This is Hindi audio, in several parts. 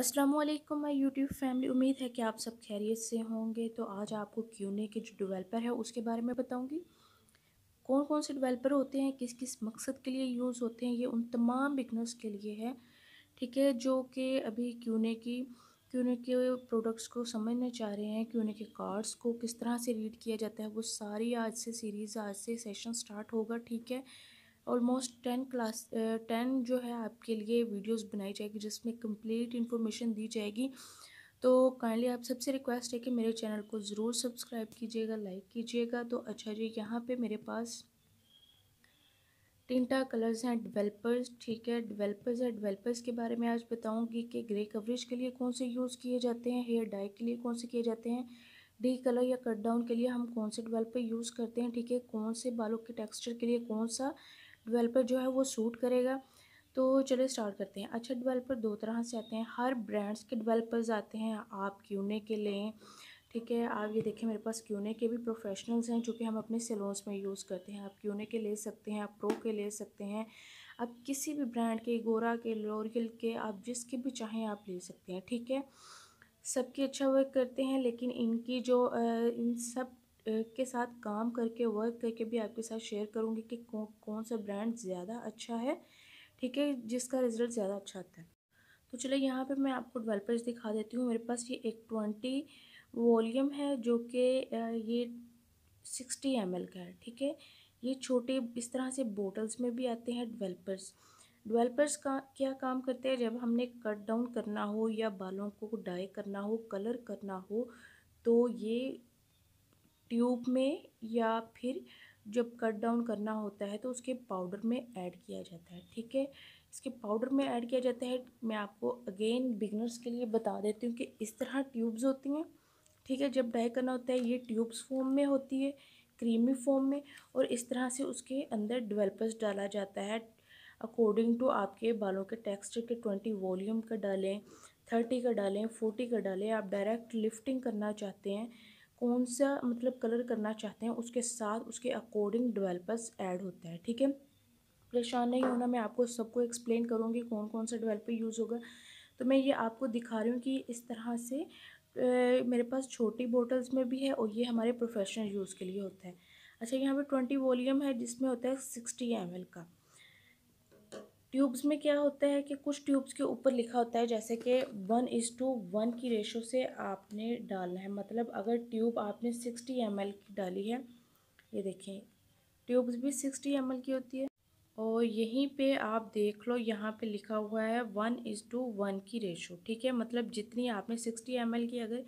अस्सलाम वालेकुम माय यूट्यूब फैमिली उम्मीद है कि आप सब खैरियत से होंगे तो आज आपको क्यूने के जो डेवलपर है उसके बारे में बताऊंगी कौन कौन से डेवलपर होते हैं किस किस मकसद के लिए यूज़ होते हैं ये उन तमाम बिगनर्स के लिए है ठीक है जो कि अभी क्यूने की क्यूने के प्रोडक्ट्स को समझना चाह रहे हैं क्यूने के कार्ड्स को किस तरह से रीड किया जाता है वो सारी आज से सीरीज़ आज से सेशन स्टार्ट होगा ठीक है ऑलमोस्ट टेन क्लास टेन जो है आपके लिए वीडियोस बनाई जाएगी जिसमें कंप्लीट इन्फॉर्मेशन दी जाएगी तो काइंडली आप सबसे रिक्वेस्ट है कि मेरे चैनल को ज़रूर सब्सक्राइब कीजिएगा लाइक कीजिएगा तो अच्छा जी यहाँ पे मेरे पास टिंटा कलर्स हैं डेवलपर्स ठीक है डेवलपर्स है डेवलपर्स के बारे में आज बताऊंगी कि ग्रे कवरेज के लिए कौन से यूज़ किए जाते हैं हेयर डाई के लिए कौन से किए जाते हैं डी कलर या कट डाउन के लिए हम कौन से डेवलपर यूज़ करते हैं ठीक है कौन से बालों के टेक्सचर के लिए कौन सा डिवेलपर जो है वो सूट करेगा तो चलो स्टार्ट करते हैं अच्छा डिवेलपर दो तरह से आते हैं हर ब्रांड्स के डिवेलपर्स आते हैं आप क्यूने के लें ठीक है आप ये देखें मेरे पास क्यूने के भी प्रोफेशनल्स हैं जो कि हम अपने सेलोन्स में यूज़ करते हैं आप क्यूने के ले सकते हैं आप प्रो के ले सकते हैं आप किसी भी ब्रांड के गोरा के लोरियल के आप जिसके भी चाहें आप ले सकते हैं ठीक है सबकी अच्छा वर्क करते हैं लेकिन इनकी जो इन सब के साथ काम करके वर्क करके भी आपके साथ शेयर करूँगी कि कौ, कौन सा ब्रांड ज़्यादा अच्छा है ठीक है जिसका रिज़ल्ट ज़्यादा अच्छा आता है तो चलिए यहाँ पे मैं आपको डेवलपर्स दिखा देती हूँ मेरे पास ये एक ट्वेंटी वॉल्यूम है जो कि ये सिक्सटी एम का है ठीक है ये छोटे इस तरह से बोटल्स में भी आते हैं डवेल्पर्स डवेल्पर्स का क्या काम करते हैं जब हमने कट डाउन करना हो या बालों को डाई करना हो कलर करना हो तो ये ट्यूब में या फिर जब कट डाउन करना होता है तो उसके पाउडर में ऐड किया जाता है ठीक है इसके पाउडर में ऐड किया जाता है मैं आपको अगेन बिगनर्स के लिए बता देती हूँ कि इस तरह ट्यूब्स होती हैं ठीक है जब डाई करना होता है ये ट्यूब्स फॉर्म में होती है क्रीमी फॉर्म में और इस तरह से उसके अंदर डिवेल्पर्स डाला जाता है अकॉर्डिंग टू आपके बालों के टेक्सचर के ट्वेंटी वॉल्यूम का डालें थर्टी का डालें फोर्टी का डालें आप डायरेक्ट लिफ्टिंग करना चाहते हैं कौन सा मतलब कलर करना चाहते हैं उसके साथ उसके अकॉर्डिंग डेवलपर्स ऐड होते हैं ठीक है परेशान नहीं होना मैं आपको सबको एक्सप्लेन करूँगी कौन कौन सा डेवलपर यूज़ होगा तो मैं ये आपको दिखा रही हूँ कि इस तरह से ए, मेरे पास छोटी बोटल्स में भी है और ये हमारे प्रोफेशनल यूज़ के लिए होता है अच्छा यहाँ पे ट्वेंटी वॉल्यूम है जिसमें होता है सिक्सटी एम का ट्यूब्स में क्या होता है कि कुछ ट्यूब्स के ऊपर लिखा होता है जैसे कि वन इज़ टू वन की रेशो से आपने डालना है मतलब अगर ट्यूब आपने सिक्सटी एम की डाली है ये देखें ट्यूब्स भी सिक्सटी एम की होती है और यहीं पे आप देख लो यहाँ पे लिखा हुआ है वन इज़ टू वन की रेशो ठीक है मतलब जितनी आपने सिक्सटी एम की अगर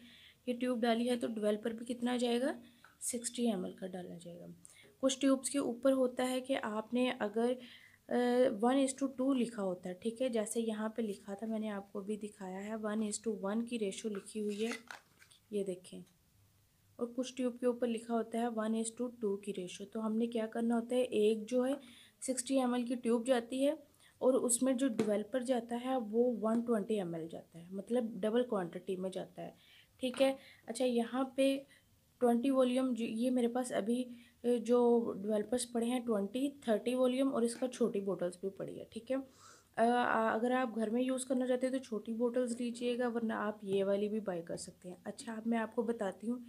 ये ट्यूब डाली है तो ट्वेल्व पर भी कितना जाएगा सिक्सटी एम का डाला जाएगा कुछ ट्यूब्स के ऊपर होता है कि आपने अगर वन इज़ टू टू लिखा होता है ठीक है जैसे यहाँ पे लिखा था मैंने आपको भी दिखाया है वन इज़ टू वन की रेशो लिखी हुई है ये देखें और कुछ ट्यूब के ऊपर लिखा होता है वन इज़ टू टू की रेशो तो हमने क्या करना होता है एक जो है सिक्सटी एम की ट्यूब जाती है और उसमें जो डिवेलपर जाता है वो वन ट्वेंटी एम जाता है मतलब डबल क्वान्टिटी में जाता है ठीक है अच्छा यहाँ पे ट्वेंटी वॉल्यूम ये मेरे पास अभी जो डेवलपर्स पड़े हैं ट्वेंटी थर्टी वॉल्यूम और इसका छोटी बोटल्स भी पड़ी है ठीक है अगर आप घर में यूज़ करना चाहते हैं तो छोटी बोटल्स लीजिएगा वरना आप ये वाली भी बाई कर सकते हैं अच्छा अब मैं आपको बताती हूँ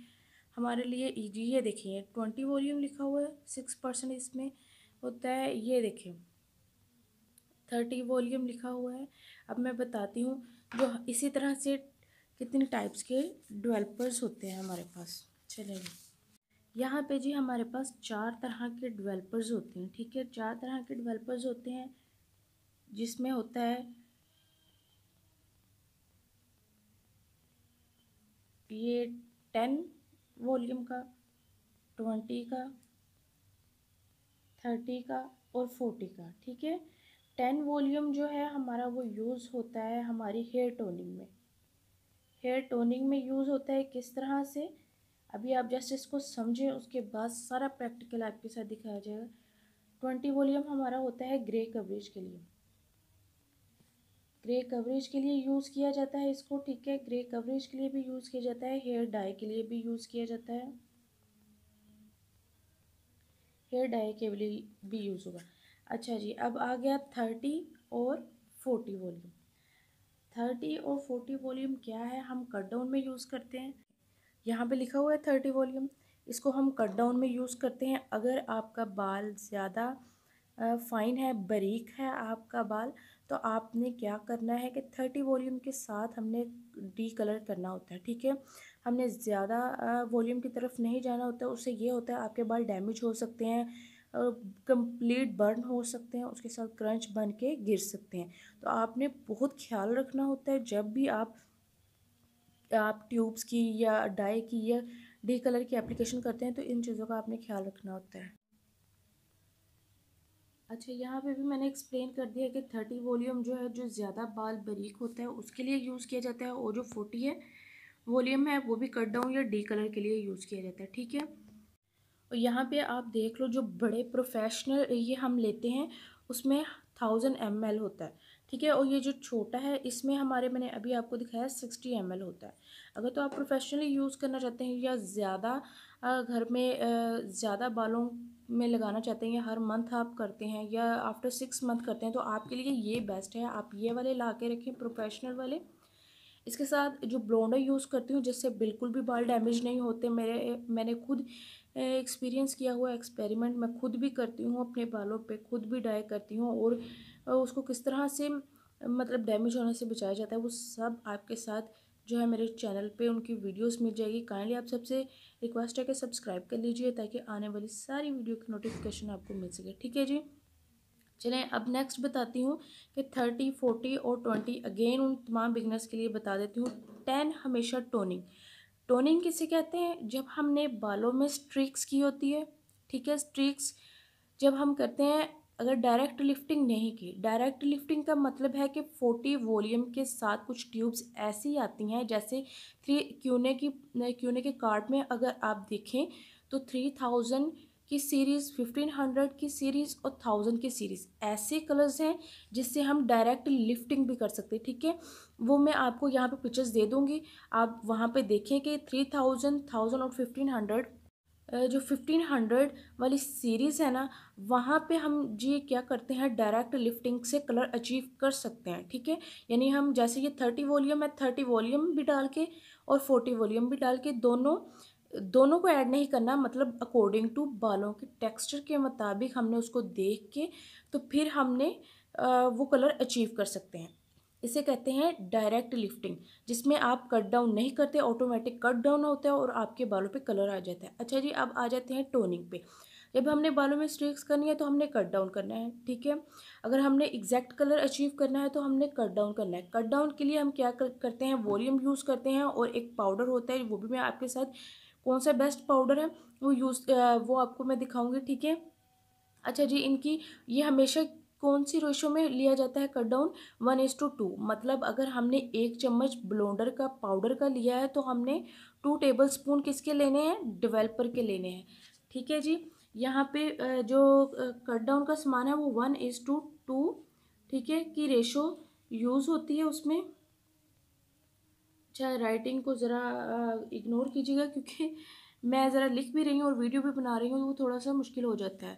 हमारे लिए ईजी ये देखिए ट्वेंटी वॉल्यूम लिखा हुआ है सिक्स परसेंट इसमें होता है ये देखिए थर्टी वॉल्यूम लिखा हुआ है अब मैं बताती हूँ जो इसी तरह से कितने टाइप्स के डेवलपर्स होते हैं हमारे पास चलेंगे यहाँ पे जी हमारे पास चार तरह के डेवलपर्स होते हैं ठीक है चार तरह के डेवलपर्स होते हैं जिसमें होता है ये टेन वॉल्यूम का ट्वेंटी का थर्टी का और फोर्टी का ठीक है टेन वॉल्यूम जो है हमारा वो यूज़ होता है हमारी हेयर टोनिंग में हेयर टोनिंग में यूज़ होता है किस तरह से अभी आप जस्ट इसको समझें उसके बाद सारा प्रैक्टिकल आपके साथ दिखाया जाएगा ट्वेंटी वॉल्यूम हमारा होता है ग्रे कवरेज के लिए ग्रे कवरेज के लिए यूज़ किया जाता है इसको ठीक है ग्रे कवरेज के लिए भी यूज़ किया जाता है हेयर डाई के लिए भी यूज़ किया जाता है हेयर डाई के लिए भी यूज़ होगा अच्छा जी अब आ गया थर्टी और फोर्टी वॉल्यूम थर्टी और फोर्टी वॉल्यूम क्या है हम कट डाउन में यूज़ करते हैं यहाँ पे लिखा हुआ है थर्टी वॉल्यूम इसको हम कट डाउन में यूज़ करते हैं अगर आपका बाल ज़्यादा फ़ाइन है बारीक है आपका बाल तो आपने क्या करना है कि थर्टी वॉल्यूम के साथ हमने डी कलर करना होता है ठीक है हमने ज़्यादा वॉल्यूम की तरफ नहीं जाना होता उससे ये होता है आपके बाल डैमेज हो सकते हैं कंप्लीट बर्न हो सकते हैं उसके साथ क्रंच बन के गिर सकते हैं तो आपने बहुत ख्याल रखना होता है जब भी आप आप ट्यूब्स की या डाई की या डी कलर की एप्लीकेशन करते हैं तो इन चीज़ों का आपने ख्याल रखना होता है अच्छा यहाँ पे भी मैंने एक्सप्लेन कर दिया कि थर्टी वॉल्यूम जो है जो ज़्यादा बाल बारीक होता है उसके लिए यूज़ किया जाता है और जो फोर्टी है वॉल्यूम है वो भी कट डाउन या डी कलर के लिए यूज़ किया जाता है ठीक है और यहाँ पे आप देख लो जो बड़े प्रोफेशनल ये हम लेते हैं उसमें थाउजेंड एम होता है ठीक है और ये जो छोटा है इसमें हमारे मैंने अभी आपको दिखाया सिक्सटी एम होता है अगर तो आप प्रोफेशनली यूज़ करना चाहते हैं या ज़्यादा घर में ज़्यादा बालों में लगाना चाहते हैं या हर मंथ आप करते हैं या आफ्टर सिक्स मंथ करते हैं तो आपके लिए ये बेस्ट है आप ये वाले ला के रखें प्रोफेशनल वाले इसके साथ जो ब्लोंडर यूज़ करती हूँ जिससे बिल्कुल भी बाल डैमेज नहीं होते मेरे मैंने खुद एक्सपीरियंस किया हुआ एक्सपेरिमेंट मैं खुद भी करती हूँ अपने बालों पे खुद भी डाई करती हूँ और उसको किस तरह से मतलब डैमेज होने से बचाया जाता है वो सब आपके साथ जो है मेरे चैनल पे उनकी वीडियोस मिल जाएगी काइंडली आप सबसे रिक्वेस्ट है कि सब्सक्राइब कर लीजिए ताकि आने वाली सारी वीडियो की नोटिफिकेशन आपको मिल सके ठीक है जी चलें अब नेक्स्ट बताती हूँ कि थर्टी फोर्टी और ट्वेंटी अगेन उन तमाम बिगनर्स के लिए बता देती हूँ टेन हमेशा टोनिंग टोनिंग किसे कहते हैं जब हमने बालों में स्ट्रिक्स की होती है ठीक है स्ट्रिक्स जब हम करते हैं अगर डायरेक्ट लिफ्टिंग नहीं की डायरेक्ट लिफ्टिंग का मतलब है कि फोर्टी वॉल्यूम के साथ कुछ ट्यूब्स ऐसी आती हैं जैसे थ्री क्यूने की क्यूने के कार्ड में अगर आप देखें तो थ्री थाउजेंड की सीरीज़ फिफ्टीन हंड्रेड की सीरीज़ और थाउजेंड की सीरीज़ ऐसे कलर्स हैं जिससे हम डायरेक्ट लिफ्टिंग भी कर सकते हैं ठीक है वो मैं आपको यहाँ पर पिक्चर्स दे दूँगी आप वहाँ पर देखें कि थ्री थाउजेंड थाउजेंड और फिफ्टीन हंड्रेड जो फिफ्टीन हंड्रेड वाली सीरीज़ है ना वहाँ पे हम ये क्या करते हैं डायरेक्ट लिफ्टिंग से कलर अचीव कर सकते हैं ठीक है यानी हम जैसे ये थर्टी वॉल्यूम है थर्टी वॉल्यूम भी डाल के और फोर्टी वॉल्यूम भी डाल के दोनों दोनों को ऐड नहीं करना मतलब अकॉर्डिंग टू बालों के टेक्सचर के मुताबिक हमने उसको देख के तो फिर हमने वो कलर अचीव कर सकते हैं इसे कहते हैं डायरेक्ट लिफ्टिंग जिसमें आप कट डाउन नहीं करते ऑटोमेटिक कट डाउन होता है और आपके बालों पे कलर आ जाता है अच्छा जी अब आ जाते हैं टोनिंग पे जब हमने बालों में स्ट्रिक्स करनी है तो हमने कट डाउन करना है ठीक है अगर हमने एग्जैक्ट कलर अचीव करना है तो हमने कट डाउन करना है कट डाउन के लिए हम क्या करते हैं वॉल्यूम यूज़ करते हैं और एक पाउडर होता है वो भी मैं आपके साथ कौन सा बेस्ट पाउडर है वो यूज़ वो आपको मैं दिखाऊँगी ठीक है अच्छा जी इनकी ये हमेशा कौन सी रेशो में लिया जाता है cut down one is to two मतलब अगर हमने एक चम्मच ब्लोंडर का पाउडर का लिया है तो हमने टू टेबल स्पून किसके लेने हैं डिवेल्पर के लेने हैं ठीक है जी यहाँ पे जो कट डाउन का सामान है वो वन इज टू टू ठीक है कि रेशो यूज़ होती है उसमें अच्छा राइटिंग को ज़रा इग्नोर कीजिएगा क्योंकि मैं ज़रा लिख भी रही हूँ और वीडियो भी बना रही हूँ तो वो थोड़ा सा मुश्किल हो जाता है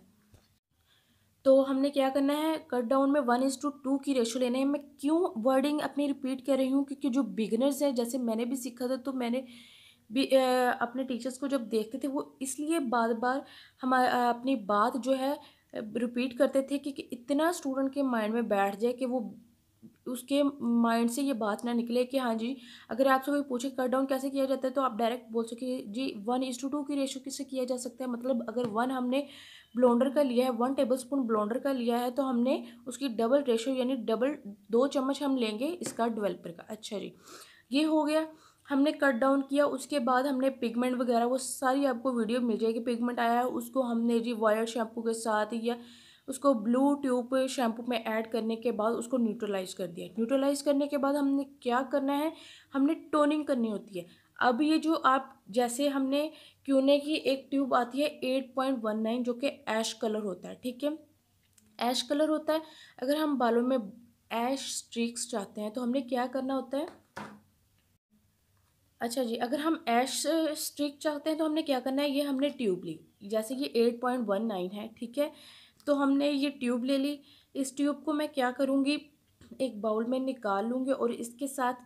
तो हमने क्या करना है कट डाउन में वन इज़ टू टू की रेशो लेना है मैं क्यों वर्डिंग अपनी रिपीट कर रही हूँ क्योंकि जो बिगनर्स हैं जैसे मैंने भी सीखा था तो मैंने भी आ, अपने टीचर्स को जब देखते थे वो इसलिए बार बार हम अपनी बात जो है रिपीट करते थे कि, कि इतना स्टूडेंट के माइंड में बैठ जाए कि वो उसके माइंड से ये बात ना निकले कि हाँ जी अगर आपसे कोई पूछे कट डाउन कैसे किया जाता है तो आप डायरेक्ट बोल सके जी वन इज टू टू की रेशो किससे किया जा सकता है मतलब अगर वन हमने ब्लॉन्डर का लिया है वन टेबल स्पून ब्लॉन्डर का लिया है तो हमने उसकी डबल रेशो यानी डबल दो चम्मच हम लेंगे इसका डिवेलपर का अच्छा जी ये हो गया हमने कट डाउन किया उसके बाद हमने पिगमेंट वगैरह वो सारी आपको वीडियो मिल जाएगी पिगमेंट आया है उसको हमने जी वायर शैम्पू के साथ या उसको ब्लू ट्यूब शैम्पू में ऐड करने के बाद उसको न्यूट्रलाइज कर दिया न्यूट्रलाइज करने के बाद हमने क्या करना है हमने टोनिंग करनी होती है अब ये जो आप जैसे हमने क्यूने की एक ट्यूब आती है एट पॉइंट वन नाइन जो कि ऐश कलर होता है ठीक है ऐश कलर होता है अगर हम बालों में ऐश स्ट्रिक्स चाहते हैं तो हमने क्या करना होता है अच्छा जी अगर हम ऐश स्ट्रिक चाहते हैं तो हमने क्या करना है ये हमने ट्यूब ली जैसे कि एट पॉइंट वन नाइन है ठीक है तो हमने ये ट्यूब ले ली इस ट्यूब को मैं क्या करूँगी एक बाउल में निकाल लूँगी और इसके साथ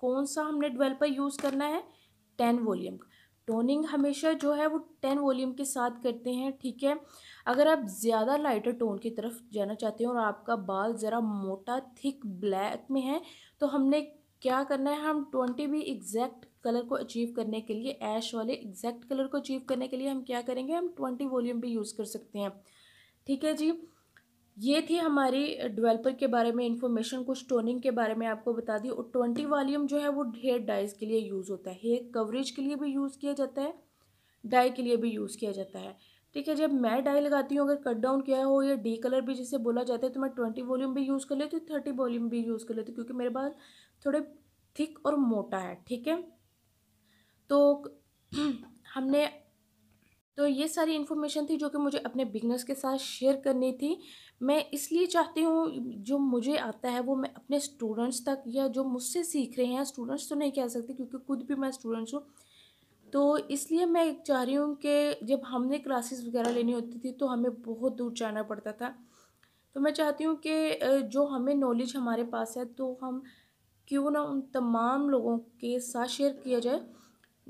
कौन सा हमने डिवेल्पर यूज़ करना है टेन वॉल्यूम का टोनिंग हमेशा जो है वो टेन वॉल्यूम के साथ करते हैं ठीक है अगर आप ज़्यादा लाइटर टोन की तरफ जाना चाहते हो और आपका बाल ज़रा मोटा थिक ब्लैक में है तो हमने क्या करना है हम ट्वेंटी भी एग्जैक्ट कलर को अचीव करने के लिए ऐश वाले एग्जैक्ट कलर को अचीव करने के लिए हम क्या करेंगे हम ट्वेंटी वॉल्यूम भी यूज़ कर सकते हैं ठीक है जी ये थी हमारी डेवलपर के बारे में इन्फॉर्मेशन कुछ टोनिंग के बारे में आपको बता दी और ट्वेंटी वॉल्यूम जो है वो हेयर डाइज के लिए यूज़ होता है हेयर कवरेज के लिए भी यूज़ किया जाता है डाई के लिए भी यूज़ किया जाता है ठीक है जब मैं डाई लगाती हूँ अगर कट डाउन किया हो या डी कलर भी जिसे बोला जाता है तो मैं ट्वेंटी वॉल्यूम भी यूज़ कर लेती हूँ थर्टी वॉल्यूम भी यूज़ कर लेती हूँ क्योंकि मेरे बाल थोड़े थिक और मोटा है ठीक है तो हमने तो ये सारी इन्फॉर्मेशन थी जो कि मुझे अपने बिगनर्स के साथ शेयर करनी थी मैं इसलिए चाहती हूँ जो मुझे आता है वो मैं अपने स्टूडेंट्स तक या जो मुझसे सीख रहे हैं स्टूडेंट्स तो नहीं कह सकते क्योंकि खुद भी मैं स्टूडेंट्स हूँ तो इसलिए मैं चाह रही हूँ कि जब हमने क्लासेस वगैरह लेनी होती थी तो हमें बहुत दूर जाना पड़ता था तो मैं चाहती हूँ कि जो हमें नॉलेज हमारे पास है तो हम क्यों ना उन तमाम लोगों के साथ शेयर किया जाए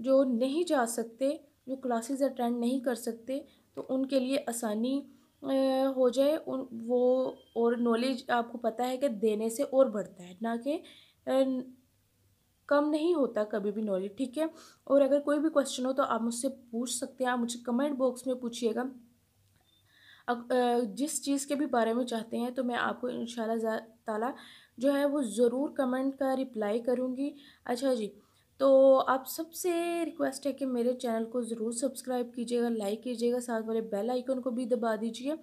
जो नहीं जा सकते जो क्लासेस अटेंड नहीं कर सकते तो उनके लिए आसानी हो जाए उन वो और नॉलेज आपको पता है कि देने से और बढ़ता है ना कि कम नहीं होता कभी भी नॉलेज ठीक है और अगर कोई भी क्वेश्चन हो तो आप मुझसे पूछ सकते हैं आप मुझे कमेंट बॉक्स में पूछिएगा जिस चीज़ के भी बारे में चाहते हैं तो मैं आपको इन ताला जो है वो ज़रूर कमेंट का रिप्लाई करूँगी अच्छा जी तो आप सबसे रिक्वेस्ट है कि मेरे चैनल को ज़रूर सब्सक्राइब कीजिएगा लाइक कीजिएगा साथ वाले बेल आइकन को भी दबा दीजिए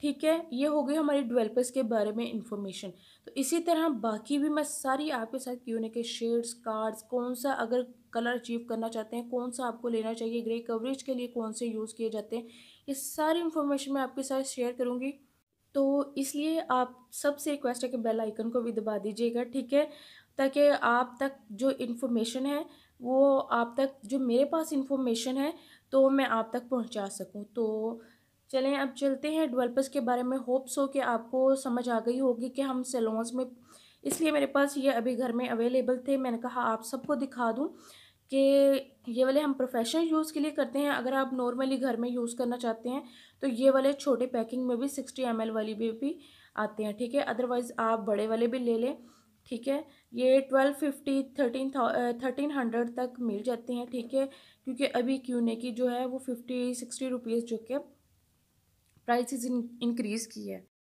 ठीक है ये हो गई हमारी डेवलपर्स के बारे में इन्फॉर्मेशन तो इसी तरह बाकी भी मैं सारी आपके साथ क्यों के शेड्स कार्ड्स कौन सा अगर कलर अचीव करना चाहते हैं कौन सा आपको लेना चाहिए ग्रे कवरेज के लिए कौन से यूज़ किए जाते हैं ये सारी इन्फॉर्मेशन मैं आपके साथ शेयर करूँगी तो इसलिए आप सबसे रिक्वेस्ट है कि बेल आइकन को भी दबा दीजिएगा ठीक है ताकि आप तक जो इन्फॉर्मेशन है वो आप तक जो मेरे पास इन्फॉर्मेशन है तो मैं आप तक पहुंचा सकूं तो चलें अब चलते हैं डेवलपर्स के बारे में होप्स हो कि आपको समझ आ गई होगी कि हम सैलॉन्स में इसलिए मेरे पास ये अभी घर में अवेलेबल थे मैंने कहा आप सबको दिखा दूँ कि ये वाले हम प्रोफेशनल यूज़ के लिए करते हैं अगर आप नॉर्मली घर में यूज़ करना चाहते हैं तो ये वाले छोटे पैकिंग में भी सिक्सटी एम वाली भी, भी आते हैं ठीक है अदरवाइज़ आप बड़े वाले भी ले लें ठीक है ये twelve fifty thirteen thirteen hundred तक मिल जाते हैं ठीक है क्योंकि अभी क्यूने की जो है वो फिफ्टी सिक्सटी रुपीज़ जो के प्राइस इन इंक्रीज़ की है